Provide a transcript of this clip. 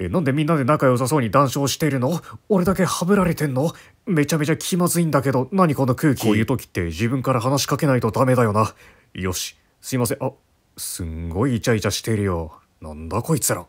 え、なんでみんなで仲良さそうに談笑しているの俺だけハブられてんのめちゃめちゃ気まずいんだけど、何この空気。こういう時って自分から話しかけないとダメだよな。よし、すいません。あ、すんごいイチャイチャしてるよ。なんだこいつら。